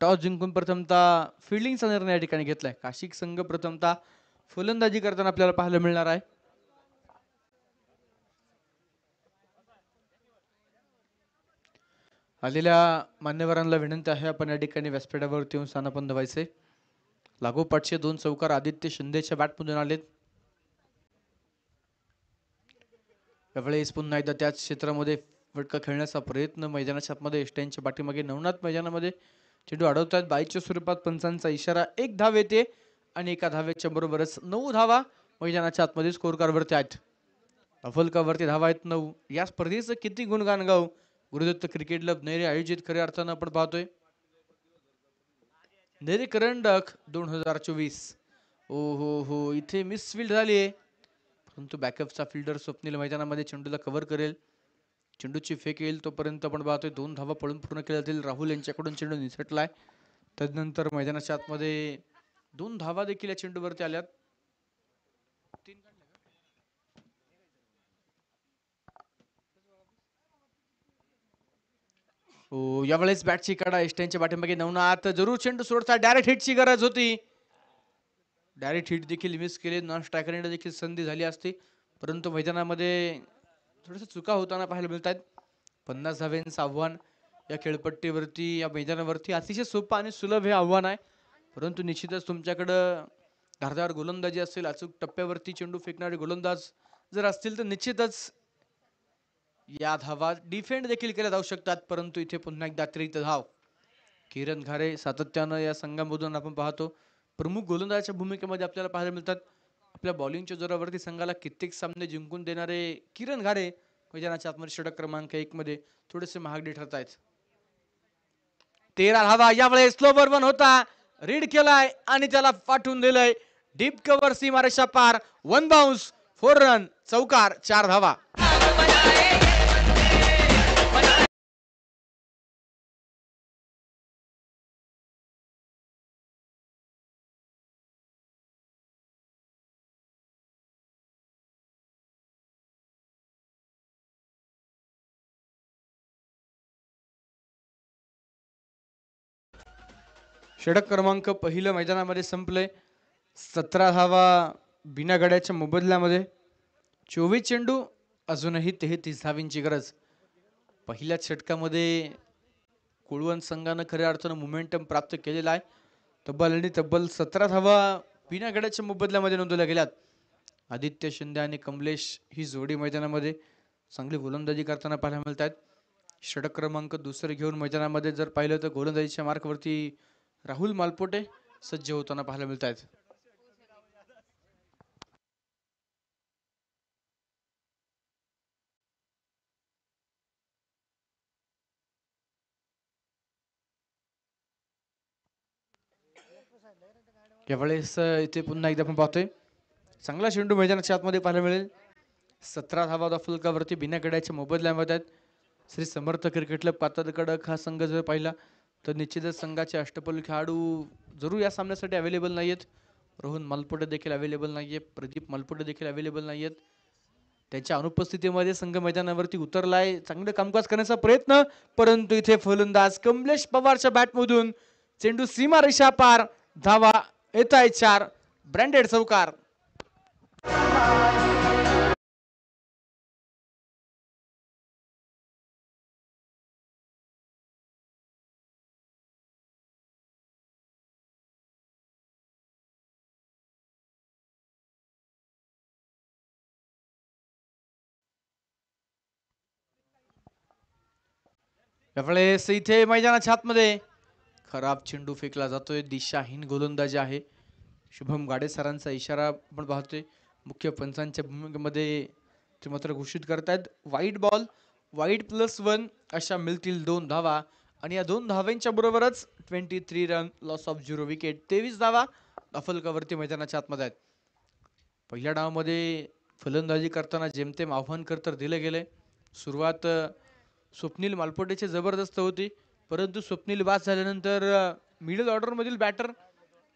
toss जिंकून प्रथमतः फिल्डिंगचा निर्णय या ठिकाणी घेतलाय काशिक संघ प्रथमतः फलंदाजी करताना आपल्याला पाहायला मिळणार आहे आलेल्या मान्यवरांना विनंती आहे आपण या ठिकाणी व्यासपीठावरती येऊन स्थानापन व्हायचे लागोपाठचे दोन चौकार आदित्य शिंदेच्या बॅटमधून आलेत यावेळेस पुन्हा एकदा त्याच क्षेत्रामध्ये फटका खेळण्याचा प्रयत्न मैदानाच्या आतमध्ये एसट्यांच्या पाठीमागे नवनाथ मैदानामध्ये चेंडू अडवतात बाईच्या स्वरूपात पंचांचा इशारा एक धाव येते आणि एका धाव्याच्या बरोबरच नऊ धावा मैदानाच्या आतमध्ये स्कोर कार्डवरती आहेत अफलकावरती धावा आहेत नऊ या स्पर्धेचं किती गुणगान गाव गुरुदत्त क्रिकेट क्लब नैरे आयोजित खऱ्या अर्थानं आपण पाहतोय नैरे करंडक दोन हजार चोवीस ओ हो हो इथे मिस फील्ड झाली आहे परंतु बॅकअपचा फिल्डर स्वप्नील मैदानामध्ये चेंडूला कव्हर करेल चेंडूची फेक येईल तोपर्यंत आपण पाहतोय दोन धावा पळून पूर्ण केल्या जातील राहुल यांच्याकडून चेंडू निसटला तदनंतर मैदानाच्या आतमध्ये दोन धावा देखील या चेंडूवरती आल्यात हो यावेळेस बॅटची काढा एस्ट्यांच्या पाठीमागे आता जरूर चेंडू सोडता डायरेक्ट हिटची गरज होती डायरेक्ट हिट देखील मिस केली नॉन स्ट्रायकरने देखील संधी झाली असती परंतु मैदानामध्ये थोडस चुका होताना पाहायला मिळत आहेत पन्नास धावेंचं आव्हान या खेळपट्टीवरती या मैदानावरती अतिशय सोपं आणि सुलभ हे आव्हान आहे परंतु निश्चितच तुमच्याकडं धारदार गोलंदाजी असेल अचूक टप्प्यावरती चेंडू फेकणारे गोलंदाज जर असतील तर निश्चितच या धावा डिफेंड देखील केल्या जाऊ शकतात परंतु इथे पुन्हा एकदा अतिरिक्त धाव किरण घारे सातत्यानं या संघामधून आपण पाहतो प्रमुख गोलंदाजाच्या भूमिकेमध्ये आपल्याला पाहायला मिळतात आपल्या बॉलिंगच्या जोरावरती संघाला कित्येक सामने जिंकून देणारे किरण घारे मैदानाच्या म्हणजे आतमध्ये क्रमांक एक मध्ये थोडेसे महागडे ठरत आहेत तेरा हवा यावेळेस स्लो वन होता रीड केलाय आणि त्याला पाठवून दिलंय डीप कव्हर सीमारेषा पार वन बाउन्स फोर रन चौकार चार धावा षडक क्रमांक पहिलं मैदानामध्ये संपलंय सतरा धावा बिना गड्याच्या मोबदल्यामध्ये चोवीस चेंडू अजूनही तेहतीस धावींची गरज पहिल्याच षटकामध्ये कुळवण संघानं खऱ्या अर्थानं मोमेंटम प्राप्त केलेला आहे तब्बल आणि तब्बल सतरा धावा बिना गड्याच्या मोबदल्यामध्ये नोंदवल्या गेल्यात आदित्य शिंदे आणि कमलेश ही जोडी मैदानामध्ये चांगली गोलंदाजी करताना पाहायला मिळत आहेत षटक क्रमांक दुसरं घेऊन मैदानामध्ये जर पाहिलं तर गोलंदाजीच्या मार्कवरती राहुल मालपोटे सज्ज होताना पाहायला मिळत आहेत यावेळेस इथे पुन्हा एकदा आपण पाहतोय चांगला चेंडू मैदानाच्या आतमध्ये पाहायला मिळेल सतरा धावा फुलकावरती बिना गड्याच्या मोबदल्यामध्ये आहेत श्री समर्थ क्रिकेट क्लब कडक हा संघ जर पाहिला तर निश्चितच संघाचे अष्टपैलू खेळाडू जरूर या सामन्यासाठी अवेलेबल नाही आहेत रोहन मालपुटे देखील अवेलेबल नाही आहे प्रदीप मालपुटे देखील अवेलेबल नाही आहेत त्यांच्या अनुपस्थितीमध्ये संघ मैदानावरती उतरलाय चांगलं कामकाज करण्याचा प्रयत्न परंतु इथे फलंदाज कमलेश पवारच्या बॅटमधून चेंडू सीमा रेषा पार धावा येत आहे चार ब्रँडेड चौकार यावेळेस इथे मैदानाच्या आतमध्ये खराब चेंडू फेकला जातोय दिशाहीन गोलंदाजी आहे शुभम गाडेसरांचा इशारा आपण पाहतोय मुख्य पंचांच्या भूमिकेमध्ये ते मात्र घोषित करतायत वाईट बॉल वाईट प्लस वन अशा मिळतील दोन धावा आणि या दोन धाव्यांच्या बरोबरच twenty three run loss of zero wicket तेवीस धावा अफलकावरती मैदानाच्या आतमध्ये आहेत पहिल्या डावामध्ये फलंदाजी करताना जेमतेम आव्हान तर दिलं गेले सुरुवात स्वप्नील मालपोटेचे जबरदस्त होती परंतु स्वप्नील बाद झाल्यानंतर मिडल मधील बॅटर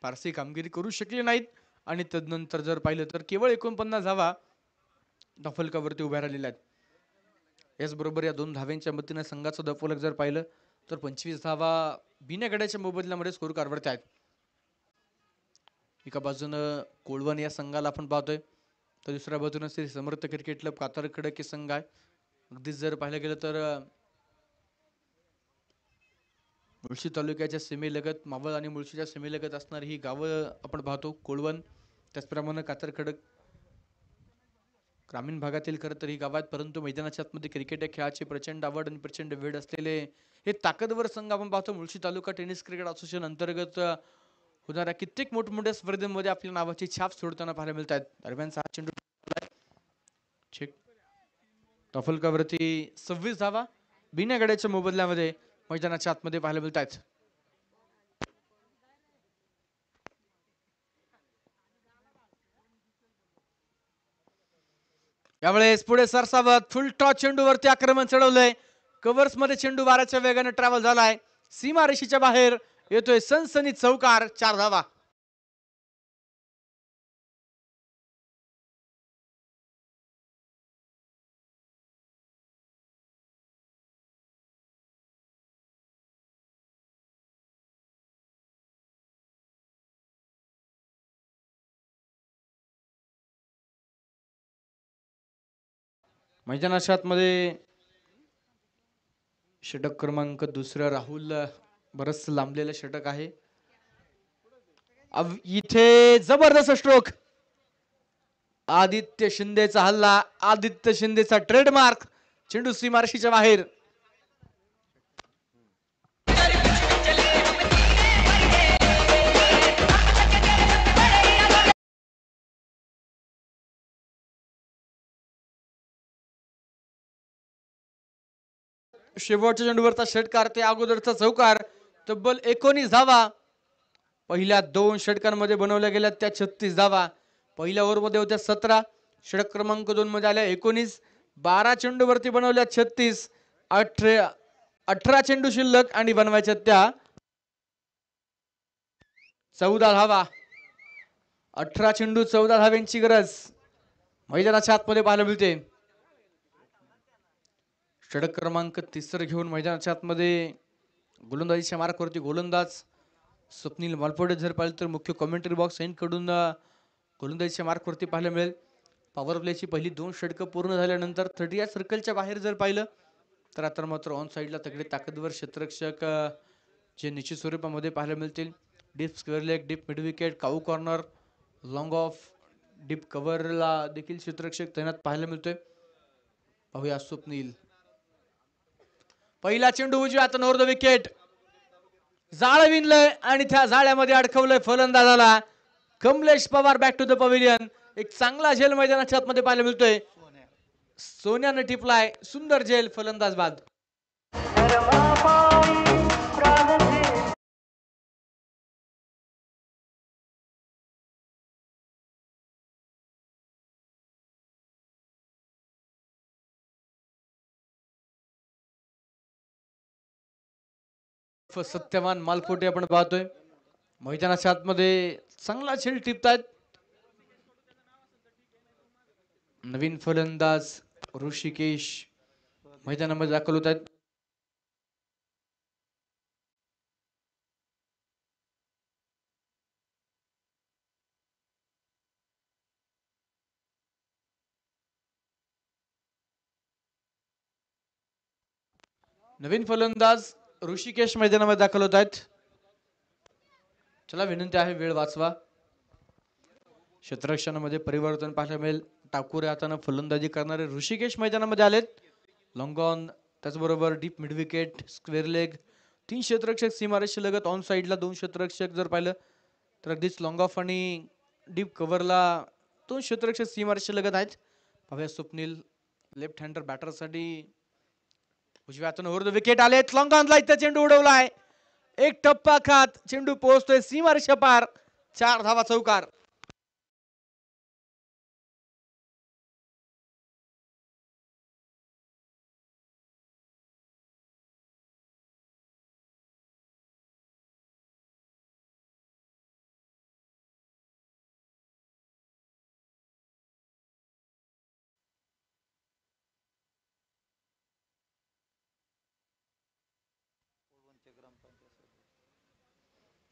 फारसे कामगिरी करू शकले नाहीत आणि तदनंतर जर पाहिलं तर केवळ एकोणपन्नास धावा दफलकावरती उभ्या राहिलेल्या आहेत याचबरोबर या दोन धाव्यांच्या मतीनं संघाचं दफलक जर पाहिलं तर पंचवीस धावा बिना गड्याच्या मोबदल्यामध्ये स्कोर कारवडत आहेत एका बाजूनं कोळवण या संघाला आपण पाहतोय तर दुसऱ्या बाजूनं श्री समर्थ क्रिकेट क्लब कातारकडक संघ आहे अगदीच जर पाहिलं गेलं तर मुळशी तालुक्याच्या सीमेलगत मावळ आणि मुळशीच्या सीमेलगत असणारी ही गावं आपण पाहतो कोळवण त्याचप्रमाणे कातरखडक ग्रामीण भागातील खरं तर ही गावात परंतु मैदानाच्या आतमध्ये क्रिकेट या खेळाची प्रचंड आवड आणि प्रचंड वेळ असलेले हे ताकदवर संघ आपण पाहतो Mulshi taluka tennis cricket association अंतर्गत होणाऱ्या कित्येक मोठमोठ्या स्पर्धेमध्ये आपल्या नावाची छाप सोडताना पाहायला मिळत आहेत दरम्यान सहा चेंडू फलकावरती सव्वीस धावा बिना गड्याच्या मोबदल्यामध्ये मैदानाच्या आतमध्ये पाहायला मिळत आहेत यावेळेस पुढे सरसावत फुल टॉच चेंडूवरती आक्रमण चढवलंय कव्हर्स मध्ये चेंडू बाराच्या वेगाने ट्रॅव्हल झालाय सीमा रेषेच्या बाहेर येतोय सनसनी चौकार चार धावा म्हणजे मध्ये षटक क्रमांक दुसरं राहुल बरस लांबलेलं षटक आहे इथे जबरदस्त स्ट्रोक आदित्य शिंदेचा हल्ला आदित्य शिंदेचा ट्रेडमार्क चेंडू मार्शीच्या बाहेर शेवटच्या चेंडूवरचा षटकार ते अगोदरचा चौकार तब्बल एकोणीस धावा पहिल्या दोन षटकांमध्ये बनवल्या गेल्या त्या छत्तीस धावा पहिल्या ओव्हरमध्ये होत्या सतरा षटक क्रमांक दोन मध्ये आल्या एकोणीस बारा चेंडूवरती बनवल्या छत्तीस अठरा अठरा चेंडू शिल्लक आणि बनवायच्या त्या चौदा धावा अठरा चेंडू चौदा धाव्यांची गरज मैदानाच्या आतमध्ये पाहायला मिळते षडक क्रमांक तिसर घेऊन मैदानाच्या आतमध्ये गोलंदाजीच्या मार्कवरती गोलंदाज स्वप्नील मालपोडे जर पाहिलं तर मुख्य कॉमेंटरी बॉक्स यांकडून गोलंदाजीच्या मार्कवरती पाहायला मिळेल पॉवर प्लेची पहिली दोन षटकं पूर्ण झाल्यानंतर थर्टी या सर्कलच्या बाहेर जर पाहिलं तर आता मात्र ऑन साईडला तगडे ताकदवर क्षेत्ररक्षक जे निश्चित स्वरूपामध्ये पाहायला मिळतील deep square leg deep mid wicket cow corner long off deep कव्हरला देखील क्षेत्ररक्षक तैनात पाहायला मिळतोय पाहूया स्वप्नील पहिला चेंडू उजव्या आता नवरद विकेट जाळ विणलंय आणि त्या जाळ्यामध्ये अडकवलंय फलंदाजाला Kamlesh Pawar back to the pavilion एक चांगला झेल मैदानाच्या आतमध्ये पाहायला मिळतोय सोन्यानं टिपलाय सुंदर झेल फलंदाज बाद सत्यवान मालपोटे आपण पाहतोय मैदानाच्या आतमध्ये चांगला छेल टिपतायत नवीन फलंदाज ऋषिकेश मैदानामध्ये दाखल होत आहेत नवीन फलंदाज ऋषिकेश मैदानामध्ये दाखल होत आहेत चला विनंती आहे वेळ वाचवा क्षेत्ररक्षणामध्ये परिवर्तन पाहायला मिळेल टाकूर हातानं फलंदाजी करणारे ऋषिकेश मैदानामध्ये आलेत ऑन त्याचबरोबर डीप मिडविकेट स्क्वेअर लेग तीन क्षेत्ररक्षक सीमारेषे लगत ऑन साईडला दोन क्षेत्ररक्षक जर पाहिलं तर अगदीच लॉंग ऑफ आणि डीप कव्हरला दोन क्षेत्ररक्षक सीमारेषे लगत आहेत पाहूया स्वप्नील लेफ्ट हँडर बॅटरसाठी उजव्यातून हुर्द विकेट आले लॉंगॉनला इथं चेंडू उडवलाय एक टप्पा खात चेंडू पोहोचतोय सीमारेषा शपार चार धावा चौकार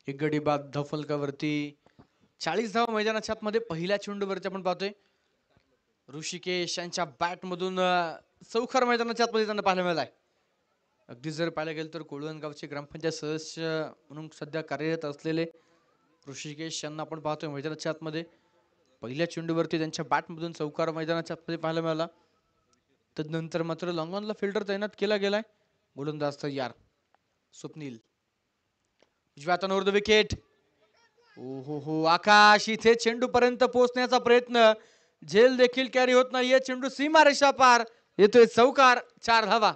एक गडी बाद धफलकावरती चाळीस धावा मैदानाच्या आतमध्ये पहिल्या चेंडूवरती आपण पाहतोय ऋषिकेश यांच्या बॅटमधून चौखर मैदानाच्या आतमध्ये त्यांना पाहायला मिळालाय अगदी जर पाहायला गेलं तर कोळवणगावचे ग्रामपंचायत सदस्य म्हणून सध्या कार्यरत असलेले ऋषिकेश यांना आपण पाहतोय मैदानाच्या आतमध्ये पहिल्या चेंडूवरती त्यांच्या बॅटमधून चौकार मैदानाच्या आतमध्ये पाहायला मिळाला नंतर मात्र लॉंगॉनला फिल्डर तैनात केला गेलाय गोलंदाज यार स्वप्नील उजव्या हातानवर विकेट हो हो आकाश इथे चेंडू पर्यंत पोहोचण्याचा प्रयत्न झेल देखील कॅरी होत नाहीये चेंडू सीमा सीमारेषा पार येतोय चौकार चार धावा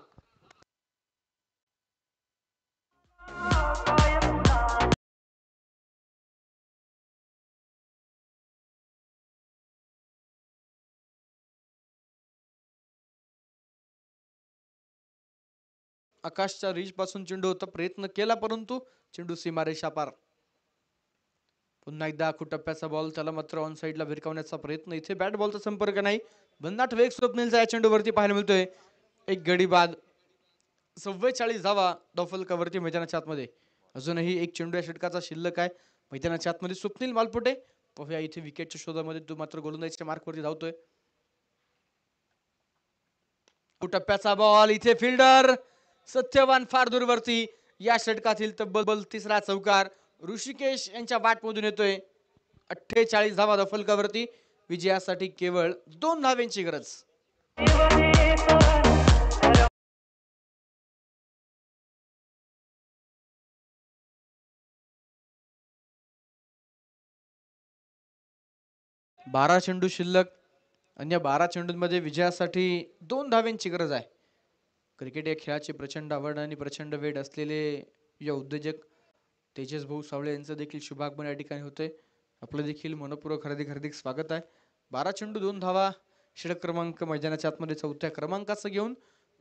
आकाशच्या पासून चेंडू होता प्रयत्न केला परंतु चेंडू सीमारेषा पार पुन्हा एकदा टप्प्याचा बॉल त्याला मात्र ऑन साईडला भिरकावण्याचा प्रयत्न इथे बॅट बॉलचा संपर्क नाही भन्नाट वेग स्वप्नीलचा या चेंडूवरती पाहायला मिळतोय एक गडी बाद सव्वेचाळीस धावा वरती मैदानाच्या आतमध्ये अजूनही एक चेंडू या षटकाचा शिल्लक आहे मैदानाच्या आतमध्ये स्वप्नील मालपुटे पाहूया इथे विकेटच्या शोधामध्ये तो मात्र गोलंदाजीच्या मार्कवरती धावतोय टप्प्याचा बॉल इथे फिल्डर सत्यवान फार दूरवरती या षटकातील तब्बल तिसरा चौकार ऋषिकेश यांच्या बाटमधून येतोय अठ्ठेचाळीस धावा दफलकावरती विजयासाठी केवळ दोन धाव्यांची गरज बारा चेंडू शिल्लक अन्य बारा चेंडूंमध्ये विजयासाठी दोन धाव्यांची गरज आहे क्रिकेट या खेळाची प्रचंड आवड आणि प्रचंड वेड असलेले या उद्योजक तेजस भाऊ सावळे यांचं देखील शुभागमन या ठिकाणी होते आपलं देखील मनपूर्वक हार्दिक हार्दिक स्वागत आहे बारा चेंडू दोन धावा षटक क्रमांक मैदानाच्या आतमध्ये चौथ्या क्रमांकाचं घेऊन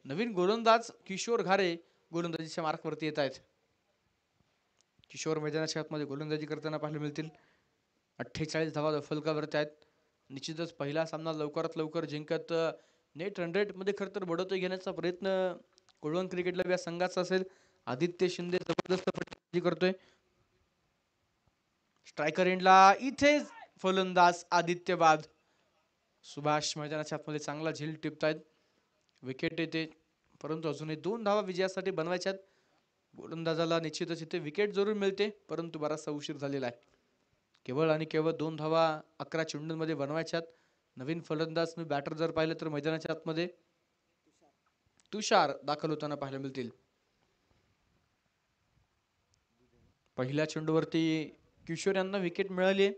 नवीन गोलंदाज किशोर घारे गोलंदाजीच्या मार्कवरती येत आहेत किशोर मैदानाच्या आतमध्ये गोलंदाजी करताना पाहायला मिळतील अठ्ठेचाळीस धावा फलकावरती आहेत निश्चितच पहिला सामना लवकरात लवकर जिंकत नेट मध्ये खर तर बढवतो घेण्याचा प्रयत्न कोळवण क्रिकेटला या संघाचा असेल आदित्य शिंदे जबरदस्त करतोय स्ट्रायकर एंडला इथे फलंदाज आदित्य बाद सुभाष मैदानाच्या आतमध्ये चांगला झील टिपतायत विकेट येते परंतु अजूनही दोन धावा विजयासाठी बनवायच्यात गोलंदाजाला निश्चितच इथे विकेट जरूर मिळते परंतु बराचसा उशीर झालेला आहे केवळ आणि केवळ दोन धावा अकरा चेंडूंमध्ये बनवायच्यात नवीन फलंदाज मी बॅटर जर पाहिलं तर मैदानाच्या आतमध्ये तुषार दाखल होताना पाहायला मिळतील पहिल्या चेंडूवरती किशोर यांना विकेट मिळाली